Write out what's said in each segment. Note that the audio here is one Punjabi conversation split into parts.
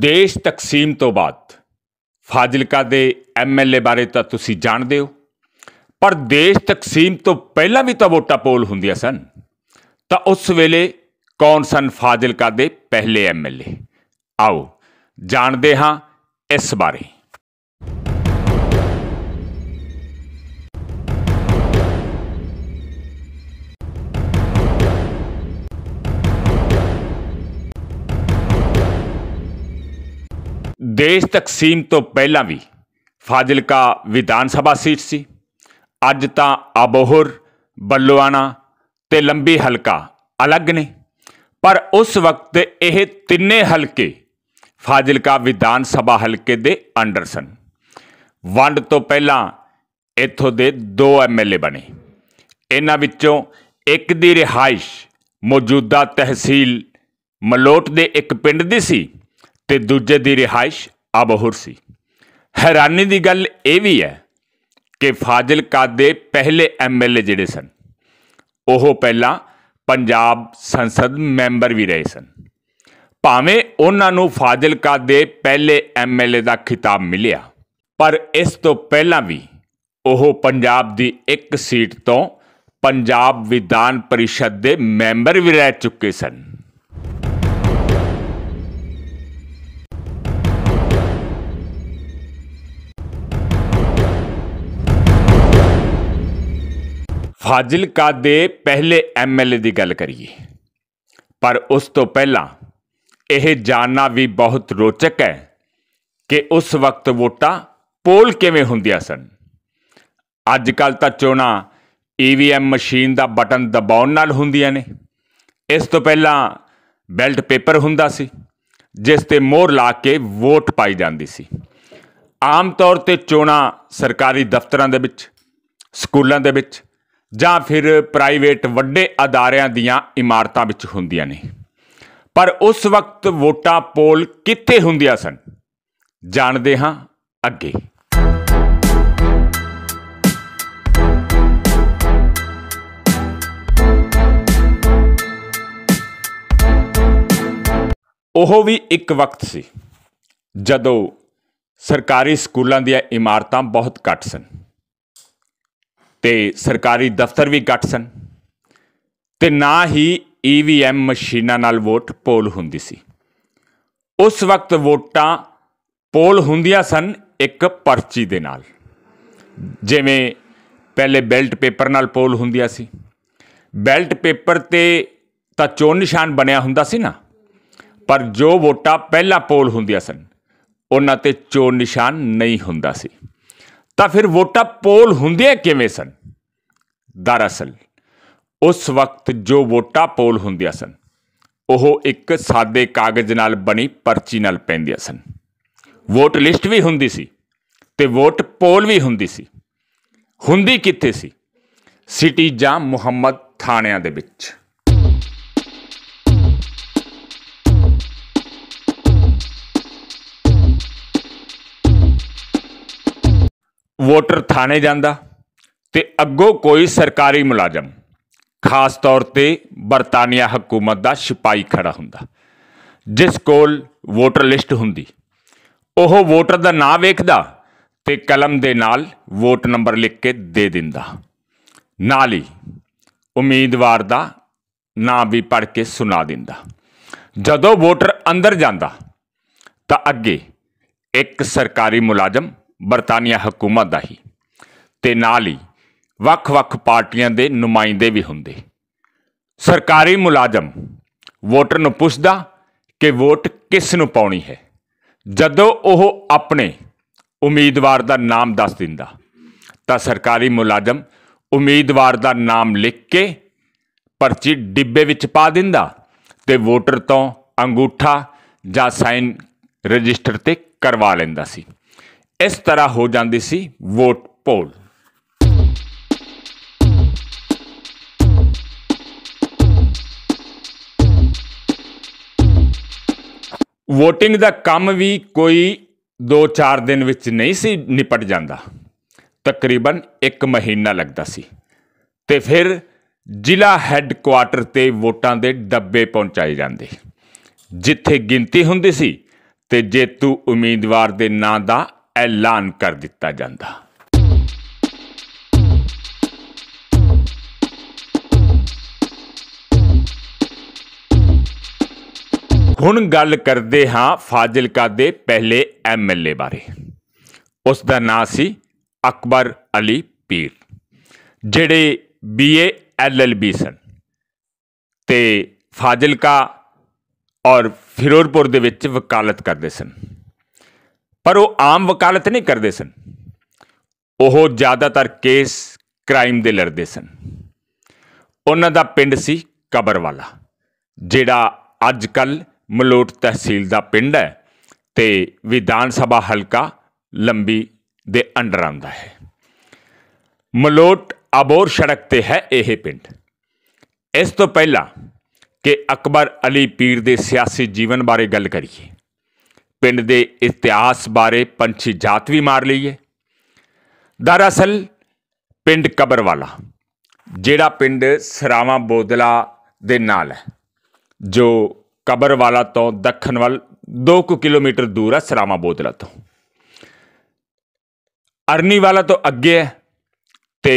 ਦੇਸ਼ ਤਕਸੀਮ ਤੋਂ ਬਾਅਦ ਫਾਜ਼ਿਲਕਾ ਦੇ ਐਮਐਲਏ ਬਾਰੇ ਤਾਂ ਤੁਸੀਂ ਜਾਣਦੇ ਹੋ ਪਰ ਦੇਸ਼ ਤਕਸੀਮ ਤੋਂ ਪਹਿਲਾਂ ਵੀ ਤਾਂ ਵੋਟਾਂ ਪੋਲ ਹੁੰਦੀਆਂ ਸਨ ਤਾਂ ਉਸ ਵੇਲੇ ਕੌਣ ਸਨ ਫਾਜ਼ਿਲਕਾ ਦੇ ਪਹਿਲੇ ਐਮਐਲਏ ਆਓ ਜਾਣਦੇ ਹਾਂ ਇਸ ਬਾਰੇ ਦੇਸ਼ ਤਕਸੀਮ ਤੋਂ ਪਹਿਲਾਂ ਵੀ ਫਾਜ਼ਿਲਕਾ ਵਿਧਾਨ ਸਭਾ ਸੀਟ ਸੀ ਅੱਜ ਤਾਂ ਆਬੋਹਰ ਬੱਲਵਾਣਾ ਤੇ ਲੰਬੀ ਹਲਕਾ ਅਲੱਗ ਨੇ ਪਰ ਉਸ ਵਕਤ ਇਹ ਤਿੰਨੇ ਹਲਕੇ ਫਾਜ਼ਿਲਕਾ ਵਿਧਾਨ ਸਭਾ ਹਲਕੇ ਦੇ ਅੰਡਰ ਸਨ ਵੰਡ ਤੋਂ ਪਹਿਲਾਂ ਇੱਥੋਂ ਦੇ ਦੋ ਐਮਐਲਏ ਬਣੇ ਇਹਨਾਂ ਵਿੱਚੋਂ ਇੱਕ ਦੀ ਰਿਹਾਇਸ਼ ਮੌਜੂਦਾ ਤਹਿਸੀਲ ਮਲੋਟ ਦੇ ਇੱਕ ਪਿੰਡ ਦੀ ਸੀ ਤੇ ਦੂਜੇ ਦੀ ਰਿਹਾਇਸ਼ ਅਬਹੁਰ ਸੀ ਹੈਰਾਨੀ ਦੀ ਗੱਲ ਇਹ ਵੀ ਹੈ ਕਿ ਫਾਜ਼ਿਲ ਕਾਦੇ ਪਹਿਲੇ ਐਮਐਲਏ ਜਿਹੜੇ ਸਨ ਉਹ ਪਹਿਲਾਂ ਪੰਜਾਬ ਸੰਸਦ ਮੈਂਬਰ ਵੀ ਰਹੇ ਸਨ ਭਾਵੇਂ ਉਹਨਾਂ ਨੂੰ ਫਾਜ਼ਿਲ ਕਾਦੇ ਪਹਿਲੇ ਐਮਐਲਏ ਦਾ ਖਿਤਾਬ ਮਿਲਿਆ ਪਰ ਇਸ ਤੋਂ ਪਹਿਲਾਂ ਵੀ ਉਹ ਪੰਜਾਬ ਦੀ ਇੱਕ ਸੀਟ ਤੋਂ ਪੰਜਾਬ ਵਿਧਾਨ ਪਰਿਸ਼ਦ ਦੇ ਮੈਂਬਰ ਵੀ ਰਹਿ ਚੁੱਕੇ ਸਨ ਫਾਜ਼ਿਲਕਾ ਦੇ ਪਹਿਲੇ ਐਮਐਲਏ ਦੀ ਗੱਲ ਕਰੀਏ ਪਰ ਉਸ ਤੋਂ ਪਹਿਲਾਂ ਇਹ ਜਾਣਨਾ ਵੀ ਬਹੁਤ ਰੋਚਕ ਹੈ ਕਿ ਉਸ ਵਕਤ ਵੋਟਾਂ ਪੋਲ ਕਿਵੇਂ ਹੁੰਦੀਆਂ ਸਨ ਅੱਜ ਕੱਲ ਤਾਂ ਚੋਣਾਂ ਈਵੀਐਮ ਮਸ਼ੀਨ ਦਾ ਬਟਨ ਦਬਾਉਣ ਨਾਲ ਹੁੰਦੀਆਂ ਨੇ ਇਸ ਤੋਂ ਪਹਿਲਾਂ ਬੈਲਟ ਪੇਪਰ ਹੁੰਦਾ ਸੀ ਜਿਸ ਤੇ ਮੋਹਰ ਲਾ ਕੇ ਵੋਟ ਪਾਈ ਜਾਂਦੀ ਸੀ ਆਮ ਤੌਰ ਤੇ ਚੋਣਾਂ ਸਰਕਾਰੀ ਦਫ਼ਤਰਾਂ ਦੇ ਵਿੱਚ ਸਕੂਲਾਂ ਦੇ ਵਿੱਚ ਜਾਂ ਫਿਰ ਪ੍ਰਾਈਵੇਟ ਵੱਡੇ ਅਦਾਰਿਆਂ ਦੀਆਂ ਇਮਾਰਤਾਂ ਵਿੱਚ ਹੁੰਦੀਆਂ ਨੇ ਪਰ ਉਸ ਵਕਤ ਵੋਟਾਂ ਪੋਲ ਕਿੱਥੇ ਹੁੰਦੀਆਂ ਸਨ ਜਾਣਦੇ ਹਾਂ ਅੱਗੇ ਉਹ ਵੀ ਇੱਕ ਵਕਤ ਸੀ ਜਦੋਂ ਸਰਕਾਰੀ ਸਕੂਲਾਂ ਦੀਆਂ ਇਮਾਰਤਾਂ ਬਹੁਤ ਘੱਟ ਸਨ ਤੇ ਸਰਕਾਰੀ ਦਫ਼ਤਰ ਵੀ ਘੱਟ ਸਨ ਤੇ ਨਾ ਹੀ ਈਵੀਐਮ ਮਸ਼ੀਨਾਂ ਨਾਲ ਵੋਟ ਪੋਲ ਹੁੰਦੀ ਸੀ ਉਸ ਵਕਤ ਵੋਟਾਂ ਪੋਲ ਹੁੰਦੀਆਂ ਸਨ ਇੱਕ ਪਰਚੀ ਦੇ ਨਾਲ ਜਿਵੇਂ ਪਹਿਲੇ ਬੈਲਟ ਪੇਪਰ ਨਾਲ ਪੋਲ ਹੁੰਦੀਆਂ ਸੀ ਬੈਲਟ ਪੇਪਰ ਤੇ ਤਾਂ ਚੋਣ ਨਿਸ਼ਾਨ ਬਣਿਆ ਹੁੰਦਾ ਸੀ ਨਾ ਪਰ ਜੋ ਵੋਟਾਂ ਪਹਿਲਾਂ ਪੋਲ ਹੁੰਦੀਆਂ ਸਨ ਉਹਨਾਂ ਤੇ ਚੋਣ ਨਿਸ਼ਾਨ ਨਹੀਂ ਹੁੰਦਾ ਸੀ ਤਾਂ ਫਿਰ ਵੋਟਾਂ ਪੋਲ ਹੁੰਦੀਆਂ ਕਿਵੇਂ ਸਨ ਦਰਅਸਲ ਉਸ ਵਕਤ ਜੋ ਵੋਟਾਂ ਪੋਲ ਹੁੰਦੀਆਂ ਸਨ ਉਹ ਇੱਕ ਸਾਦੇ ਕਾਗਜ਼ ਨਾਲ ਬਣੀ ਪਰਚੀ ਨਾਲ ਪੈਂਦੀਆਂ ਸਨ ਵੋਟ ਲਿਸਟ ਵੀ ਹੁੰਦੀ ਸੀ ਤੇ ਵੋਟ ਪੋਲ ਵੀ ਹੁੰਦੀ ਸੀ ਹੁੰਦੀ ਕਿੱਥੇ ਸੀ ਸਿਟੀ ਜਾਂ ਮੁਹੰਮਦ ਥਾਣਿਆਂ ਦੇ ਵਿੱਚ ਵੋਟਰ ਥਾਣੇ ਜਾਂਦਾ ਤੇ ਅੱਗੋਂ ਕੋਈ ਸਰਕਾਰੀ ਮੁਲਾਜ਼ਮ ਖਾਸ ਤੌਰ ਤੇ ਬਰਤਾਨੀਆ ਹਕੂਮਤ ਦਾ ਸਿਪਾਈ ਖੜਾ ਹੁੰਦਾ ਜਿਸ ਕੋਲ ਵੋਟਰ ਲਿਸਟ ਹੁੰਦੀ ਉਹ ਵੋਟਰ ਦਾ ਨਾਮ ਵੇਖਦਾ ਤੇ ਕਲਮ ਦੇ ਨਾਲ ਵੋਟ ਨੰਬਰ ਲਿਖ ਕੇ ਦੇ ਦਿੰਦਾ ਨਾਲ ਹੀ ਉਮੀਦਵਾਰ ਦਾ ਨਾਮ ਵੀ ਪੜ੍ਹ ਕੇ ਸੁਣਾ ਦਿੰਦਾ ਜਦੋਂ ਵੋਟਰ ਅੰਦਰ ਜਾਂਦਾ ਤਾਂ ਅੱਗੇ ਇੱਕ ਸਰਕਾਰੀ ਮੁਲਾਜ਼ਮ ਬਰਤਾਨੀਆ ਹਕੂਮਤ ਦਾ ਹੀ ਤੇ ਨਾਲ ਹੀ ਵੱਖ-ਵੱਖ ਪਾਰਟੀਆਂ ਦੇ ਨੁਮਾਇੰਦੇ ਵੀ ਹੁੰਦੇ ਸਰਕਾਰੀ ਮੁਲਾਜ਼ਮ ਵੋਟਰ ਨੂੰ ਪੁੱਛਦਾ ਕਿ ਵੋਟ ਕਿਸ ਨੂੰ ਪਾਉਣੀ ਹੈ ਜਦੋਂ ਉਹ ਆਪਣੇ ਉਮੀਦਵਾਰ ਦਾ ਨਾਮ ਦੱਸ ਦਿੰਦਾ ਤਾਂ ਸਰਕਾਰੀ ਮੁਲਾਜ਼ਮ ਉਮੀਦਵਾਰ ਦਾ ਨਾਮ ਲਿਖ ਕੇ ਪਰਚੀ ਡਿੱਬੇ ਵਿੱਚ ਪਾ ਦਿੰਦਾ ਤੇ ਵੋਟਰ ਤੋਂ ਅੰਗੂਠਾ ਜਾਂ ਸਾਈਨ ਰਜਿਸਟਰ ਤੇ ਕਰਵਾ ਲੈਂਦਾ ਸੀ ਇਸ ਤਰ੍ਹਾਂ ਹੋ ਜਾਂਦੀ ਸੀ ਵੋਟ ਪੋਲ ਵੋਟਿੰਗ ਦਾ ਕੰਮ ਵੀ ਕੋਈ 2-4 ਦਿਨ ਵਿੱਚ ਨਹੀਂ ਸੀ ਨਿਪਟ ਜਾਂਦਾ ਤਕਰੀਬਨ 1 ਮਹੀਨਾ ਲੱਗਦਾ ਸੀ ਤੇ ਫਿਰ ਜ਼ਿਲ੍ਹਾ ਹੈੱਡਕੁਆਟਰ ਤੇ ਵੋਟਾਂ ਦੇ ਡੱਬੇ ਪਹੁੰਚਾਏ ਜਾਂਦੇ ਜਿੱਥੇ ਗਿਣਤੀ ਹੁੰਦੀ ਸੀ ਤੇ ਜੇਤੂ ਉਮੀਦਵਾਰ ਦੇ ਨਾਂ ਦਾ ਐਲਾਨ ਕਰ ਦਿੱਤਾ ਜਾਂਦਾ ਹੁਣ ਗੱਲ ਕਰਦੇ ਹਾਂ ਫਾਜ਼ਿਲਕਾ ਦੇ ਪਹਿਲੇ ਐਮਐਲਏ ਬਾਰੇ ਉਸ ਦਾ ਨਾਂ ਸੀ ਅਕਬਰ ਅਲੀ ਪੀਰ ਜਿਹੜੇ ਬੀਏ ਐਲਐਲਬੀ ਸਨ ਤੇ ਫਾਜ਼ਿਲਕਾ ਔਰ ਫਿਰੋਜ਼ਪੁਰ ਦੇ ਵਿੱਚ ਵਕਾਲਤ ਕਰਦੇ ਸਨ ਪਰ ਉਹ ਆਮ ਵਕਾਲਤ ਨਹੀਂ ਕਰਦੇ ਸਨ ਉਹ ਜ਼ਿਆਦਾਤਰ ਕੇਸ ਕ੍ਰਾਈਮ ਦੇ ਲੜਦੇ ਸਨ ਉਹਨਾਂ ਦਾ ਪਿੰਡ ਸੀ ਕਬਰਵਾਲਾ ਜਿਹੜਾ ਅੱਜ ਕੱਲ ਮਲੋਟ ਤਹਿਸੀਲ ਦਾ ਪਿੰਡ ਹੈ ਤੇ ਵਿਧਾਨ ਸਭਾ ਹਲਕਾ ਲੰਬੀ ਦੇ ਅੰਡਰ ਆਉਂਦਾ ਹੈ ਮਲੋਟ ਅਬੋਰ ਸੜਕ ਤੇ ਹੈ ਇਹ ਪਿੰਡ ਇਸ ਤੋਂ ਪਹਿਲਾਂ ਕਿ ਅਕਬਰ ਅਲੀ ਪੀਰ ਦੇ ਸਿਆਸੀ ਜੀਵਨ ਬਾਰੇ ਗੱਲ ਕਰੀਏ ਪਿੰਡ ਦੇ ਇਤਿਹਾਸ ਬਾਰੇ ਪੰਛੀ ਜਾਤ ਵੀ ਮਾਰ ਲਈਏ ਦਰਅਸਲ ਪਿੰਡ ਕਬਰ ਵਾਲਾ ਜਿਹੜਾ ਪਿੰਡ ਸਰਾਵਾ ਬੋਦਲਾ ਦੇ ਨਾਲ ਹੈ ਜੋ ਕਬਰ ਵਾਲਾ ਤੋਂ ਦੱਖਣ ਵੱਲ 2 ਕਿਲੋਮੀਟਰ ਦੂਰ ਹੈ ਸਰਾਵਾ ਬੋਦਲਾ ਤੋਂ ਅਰਨੀ ਵਾਲਾ ਤੋਂ ਅੱਗੇ ਹੈ ਤੇ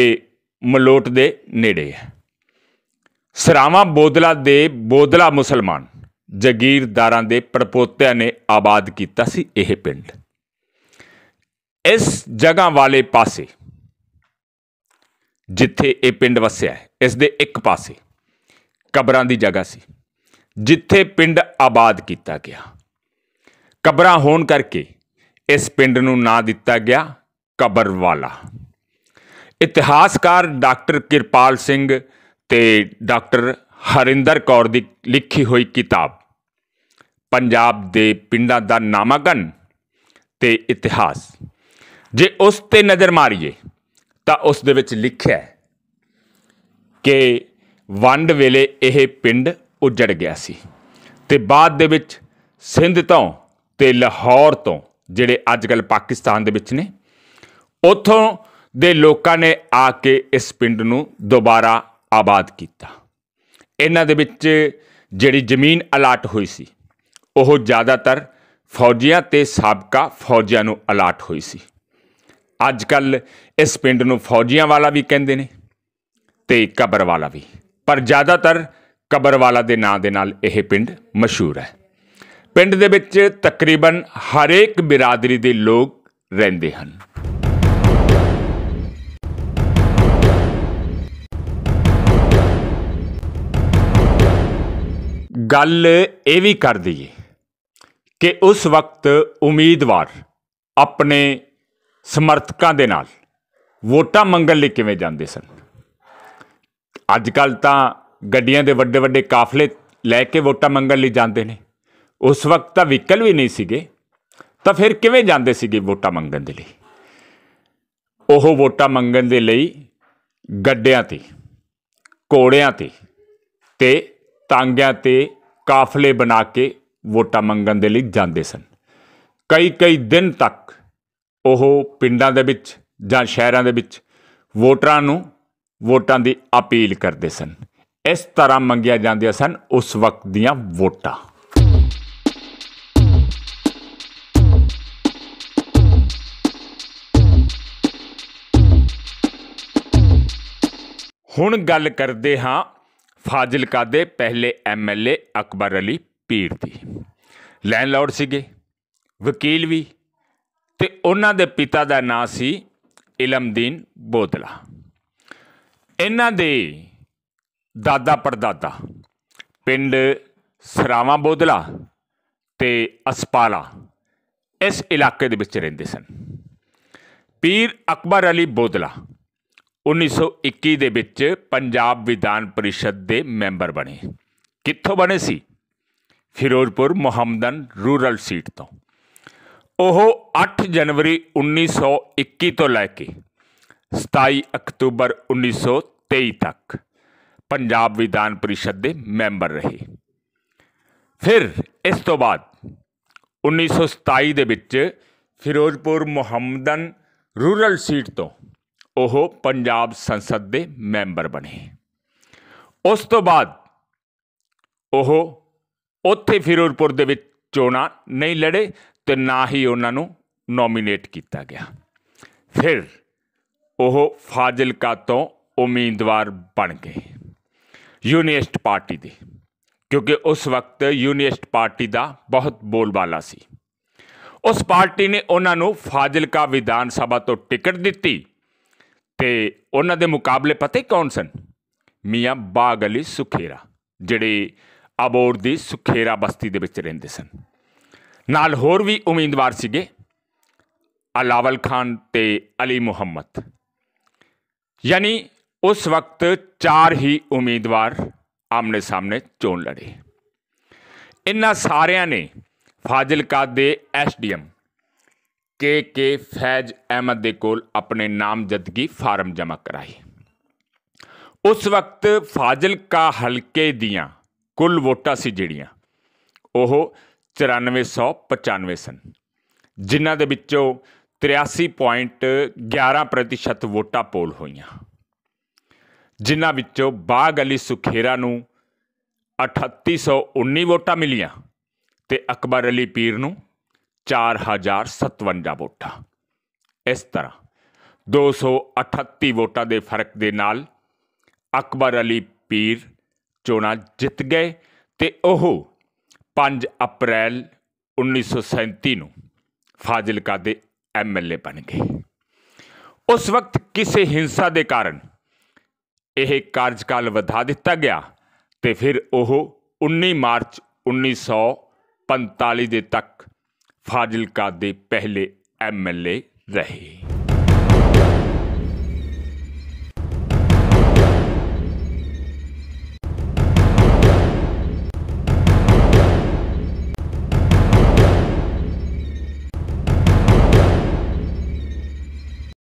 ਮਲੋਟ ਦੇ ਨੇੜੇ ਹੈ ਸਰਾਵਾ ਬੋਦਲਾ ਦੇ ਬੋਦਲਾ ਮੁਸਲਮਾਨ ਜ਼ਗੀਰਦਾਰਾਂ ਦੇ ਪੜਪੋਤਿਆਂ ਨੇ ਆਬਾਦ ਕੀਤਾ ਸੀ ਇਹ ਪਿੰਡ ਇਸ ਜਗ੍ਹਾ ਵਾਲੇ ਪਾਸੇ ਜਿੱਥੇ ਇਹ ਪਿੰਡ ਵਸਿਆ ਹੈ ਇਸ ਦੇ ਇੱਕ ਪਾਸੇ ਕਬਰਾਂ ਦੀ ਜਗ੍ਹਾ ਸੀ ਜਿੱਥੇ ਪਿੰਡ ਆਬਾਦ ਕੀਤਾ ਗਿਆ ਕਬਰਾਂ ਹੋਣ ਕਰਕੇ ਇਸ ਪਿੰਡ ਨੂੰ ਨਾਂ ਦਿੱਤਾ ਗਿਆ ਕਬਰ ਵਾਲਾ ਇਤਿਹਾਸਕਾਰ ਡਾਕਟਰ ਕਿਰਪਾਲ ਸਿੰਘ ਤੇ ਡਾਕਟਰ ਹਰਿੰਦਰ ਕੌਰ ਦੀ ਲਿਖੀ ਹੋਈ ਕਿਤਾਬ ਪੰਜਾਬ ਦੇ ਪਿੰਡਾਂ ਦਾ ਨਾਮਾਗਨ ਤੇ ਇਤਿਹਾਸ ਜੇ ਉਸ ਤੇ ਨਜ਼ਰ ਮਾਰੀਏ ਤਾਂ ਉਸ ਦੇ ਵਿੱਚ ਲਿਖਿਆ ਹੈ ਕਿ ਵੰਡ ਵੇਲੇ ਇਹ ਪਿੰਡ ਉਜੜ ਗਿਆ ਸੀ ਤੇ ਬਾਅਦ ਦੇ ਵਿੱਚ ਸਿੰਧ ਤੋਂ ਤੇ ਲਾਹੌਰ ਤੋਂ ਜਿਹੜੇ ਅੱਜਕੱਲ ਪਾਕਿਸਤਾਨ ਦੇ ਵਿੱਚ ਨੇ ਉਥੋਂ ਦੇ ਲੋਕਾਂ ਨੇ ਆ ਕੇ ਇਸ ਪਿੰਡ ਨੂੰ ਦੁਬਾਰਾ ਆਬਾਦ ਕੀਤਾ ਇਹਨਾਂ ਦੇ ਵਿੱਚ ਜਿਹੜੀ ਜ਼ਮੀਨ ਅਲਾਟ ਹੋਈ ਸੀ ਉਹ ਜ਼ਿਆਦਾਤਰ ਫੌਜੀਆਂ ਤੇ ਸਾਬਕਾ ਫੌਜੀਆਂ ਨੂੰ ਅਲਾਟ ਹੋਈ ਸੀ ਅੱਜ ਕੱਲ ਇਸ ਪਿੰਡ ਨੂੰ ਫੌਜੀਆਂ ਵਾਲਾ ਵੀ ਕਹਿੰਦੇ ਨੇ ਤੇ ਕਬਰ ਵਾਲਾ ਵੀ ਪਰ ਜ਼ਿਆਦਾਤਰ ਕਬਰ ਵਾਲਾ ਦੇ ਨਾਂ ਦੇ ਨਾਲ ਇਹ ਪਿੰਡ ਮਸ਼ਹੂਰ ਹੈ ਪਿੰਡ ਦੇ ਵਿੱਚ ਤਕਰੀਬਨ ਹਰੇਕ ਬਰਾਦਰੀ ਦੇ ਲੋਕ ਰਹਿੰਦੇ ਹਨ ਗੱਲ ਇਹ ਵੀ ਕਰ ਦਈਏ ਕਿ ਉਸ ਵਕਤ ਉਮੀਦਵਾਰ ਆਪਣੇ ਸਮਰਥਕਾਂ ਦੇ ਨਾਲ ਵੋਟਾਂ ਮੰਗਣ ਲਈ ਕਿਵੇਂ ਜਾਂਦੇ ਸਨ ਅੱਜ ਕੱਲ ਤਾਂ ਗੱਡੀਆਂ ਦੇ ਵੱਡੇ ਵੱਡੇ ਕਾਫਲੇ ਲੈ ਕੇ ਵੋਟਾਂ ਮੰਗਣ ਲਈ ਜਾਂਦੇ ਨੇ ਉਸ ਵਕਤ ਤਾਂ ਵਹੀਕਲ ਵੀ ਨਹੀਂ ਸੀਗੇ ਤਾਂ ਫਿਰ ਕਿਵੇਂ ਜਾਂਦੇ ਸੀਗੇ ਵੋਟਾਂ ਮੰਗਣ ਦੇ ਲਈ ਉਹ ਵੋਟਾਂ ਮੰਗਣ ਦੇ ਲਈ ਗੱਡਿਆਂ ਤੇ ਘੋੜਿਆਂ ਤੇ ਤੇ ਤਾਂਗਿਆਂ ਤੇ ਕਾਫਲੇ ਬਣਾ ਕੇ ਵੋਟਾਂ ਮੰਗਣ ਦੇ ਲਈ ਜਾਂਦੇ ਸਨ ਕਈ ਕਈ ਦਿਨ ਤੱਕ ਉਹ ਪਿੰਡਾਂ ਦੇ ਵਿੱਚ ਜਾਂ ਸ਼ਹਿਰਾਂ ਦੇ ਵਿੱਚ ਵੋਟਰਾਂ ਨੂੰ ਵੋਟਾਂ ਦੀ ਅਪੀਲ ਕਰਦੇ ਸਨ ਇਸ ਤਰ੍ਹਾਂ ਮੰਗਿਆ ਜਾਂਦੇ ਸਨ ਉਸ ਵਕਤ ਦੀਆਂ ਵੋਟਾਂ ਹੁਣ ਗੱਲ ਕਰਦੇ ਹਾਂ ਫਾਜ਼ਿਲਕਾ ਦੇ ਪਹਿਲੇ ਐਮਐਲਏ ਅਕਬਰ ਅਲੀ ਭੀੜ ਦੀ ਲੈਂਡਲੋਰਡ ਸੀਗੇ ਵਕੀਲ ਵੀ ਤੇ ਉਹਨਾਂ ਦੇ ਪਿਤਾ ਦਾ ਨਾਂ ਸੀ ਇਲਮਦੀਨ ਬੋਤਲਾ ਇਹਨਾਂ ਦੇ ਦਾਦਾ ਪਰਦਾਦਾ ਪਿੰਡ ਸਰਾਵਾ ਬੋਦਲਾ ਤੇ ਅਸਪਾਲਾ ਇਸ ਇਲਾਕੇ ਦੇ ਵਿੱਚ ਰਹਿੰਦੇ ਸਨ ਪੀਰ ਅਕਬਰ ਅਲੀ ਬੋਦਲਾ 1921 ਦੇ ਵਿੱਚ ਪੰਜਾਬ ਵਿਧਾਨ ਪਰਿਸ਼ਦ ਦੇ ਮੈਂਬਰ ਬਣੇ ਕਿੱਥੋਂ ਬਣੇ ਸੀ ਫਿਰੋਜ਼ਪੁਰ ਮੁਹੰਮਦਨ ਰੂਰਲ ਸੀਟ ਤੋਂ ਉਹ 8 ਜਨਵਰੀ 1921 ਤੋਂ ਲੈ ਕੇ 27 ਅਕਤੂਬਰ 1923 ਤੱਕ ਪੰਜਾਬ ਵਿਧਾਨ ਪਰਿਸ਼ਦ ਦੇ ਮੈਂਬਰ ਰਹੇ ਫਿਰ ਇਸ ਤੋਂ ਬਾਅਦ 1927 ਦੇ ਵਿੱਚ ਫਿਰੋਜ਼ਪੁਰ ਮੁਹੰਮਦਨ ਰੂਰਲ ਸੀਟ ਤੋਂ ਉਹ ਪੰਜਾਬ ਸੰਸਦ ਦੇ ਮੈਂਬਰ ਬਣੇ ਉਸ ਤੋਂ ਬਾਅਦ ਉਹ ਉੱਥੇ ਫਿਰੋਜ਼ਪੁਰ ਦੇ ਵਿੱਚ ਚੋਣਾਂ ਨਹੀਂ ਲੜੇ ਤੇ ਨਾ ਹੀ ਉਹਨਾਂ ਨੂੰ ਨੋਮੀਨੇਟ ਕੀਤਾ ਗਿਆ ਫਿਰ ਉਹ ਫਾਜ਼ਿਲਕਾ ਤੋਂ ਉਮੀਦਵਾਰ ਬਣ ਗਏ ਯੂਨੀਸਟ ਪਾਰਟੀ ਦੇ ਕਿਉਂਕਿ ਉਸ ਵਕਤ ਯੂਨੀਸਟ ਪਾਰਟੀ ਦਾ ਬਹੁਤ ਬੋਲਬਾਲਾ ਸੀ ਉਸ ਪਾਰਟੀ ਨੇ ਉਹਨਾਂ ਨੂੰ ਫਾਜ਼ਿਲਕਾ ਵਿਧਾਨ ਸਭਾ ਤੋਂ ਟਿਕਟ ਦਿੱਤੀ ਤੇ ਉਹਨਾਂ ਦੇ ਮੁਕਾਬਲੇ ਪਤੇ ਕੌਣ ਸਨ ਮੀਆਂ ਬਾਗਲੀ ਸੁਖੇਰਾ ਜਿਹੜੇ ਅਬੋਰ ਦੀ ਸੁਖੇਰਾ ਬਸਤੀ ਦੇ ਵਿੱਚ ਰਹਿੰਦੇ ਸਨ ਨਾਲ ਹੋਰ ਵੀ ਉਮੀਦਵਾਰ ਸੀਗੇ ਅਲਾਵਲ ਖਾਨ ਤੇ ਅਲੀ ਮੁਹੰਮਦ ਯਾਨੀ ਉਸ ਵਕਤ ਚਾਰ ਹੀ ਉਮੀਦਵਾਰ ਆਮਨੇ ਸਾਹਮਣੇ ਚੋਣ ਲੜੇ ਇਨ੍ਹਾਂ ਸਾਰਿਆਂ ਨੇ ਫਾਜ਼ਿਲਕਾ ਦੇ SDM K K Faiz Ahmad ਦੇ ਕੋਲ ਆਪਣੇ ਨਾਮਜ਼ਦਗੀ ਫਾਰਮ ਜਮ੍ਹਾਂ ਕਰਾਈ ਉਸ ਵਕਤ ਫਾਜ਼ਿਲਕਾ ਹਲਕੇ ਦੀਆਂ ਕੁੱਲ ਵੋਟਾਂ ਸੀ ਜਿਹੜੀਆਂ ਉਹ 9495 ਸਨ ਜਿਨ੍ਹਾਂ ਦੇ ਵਿੱਚੋਂ 83.11% ਵੋਟਾਂ ਪੋਲ ਹੋਈਆਂ ਜਿਨ੍ਹਾਂ ਵਿੱਚੋਂ ਬਾਗ ਅਲੀ ਸੁਖੇਰਾ ਨੂੰ 3819 ਵੋਟਾਂ ਮਿਲੀਆਂ ਤੇ ਅਕਬਰ ਅਲੀ ਪੀਰ ਨੂੰ 4057 ਵੋਟਾਂ ਇਸ ਤਰ੍ਹਾਂ 238 ਵੋਟਾਂ ਦੇ ਫਰਕ ਦੇ ਨਾਲ ਅਕਬਰ ਅਲੀ ਪੀਰ ਚੋਣਾਂ ਜਿੱਤ ਗਏ ਤੇ ਉਹ 5 ਅਪ੍ਰੈਲ 1937 ਨੂੰ ਫਾਜ਼ਿਲਕਾ ਦੇ ਐਮਐਲਏ ਬਣ ਗਏ ਉਸ ਵਕਤ ਕਿਸੇ ਹਿੰਸਾ ਦੇ ਕਾਰਨ ਇਹ ਕਾਰਜਕਾਲ ਵਧਾ ਦਿੱਤਾ ਗਿਆ ਤੇ ਫਿਰ ਉਹ 19 ਮਾਰਚ 1945 ਦੇ ਤੱਕ ਫਾਜ਼ਿਲਕਾ ਦੇ ਪਹਿਲੇ ਐਮਐਲਏ ਰਹੇ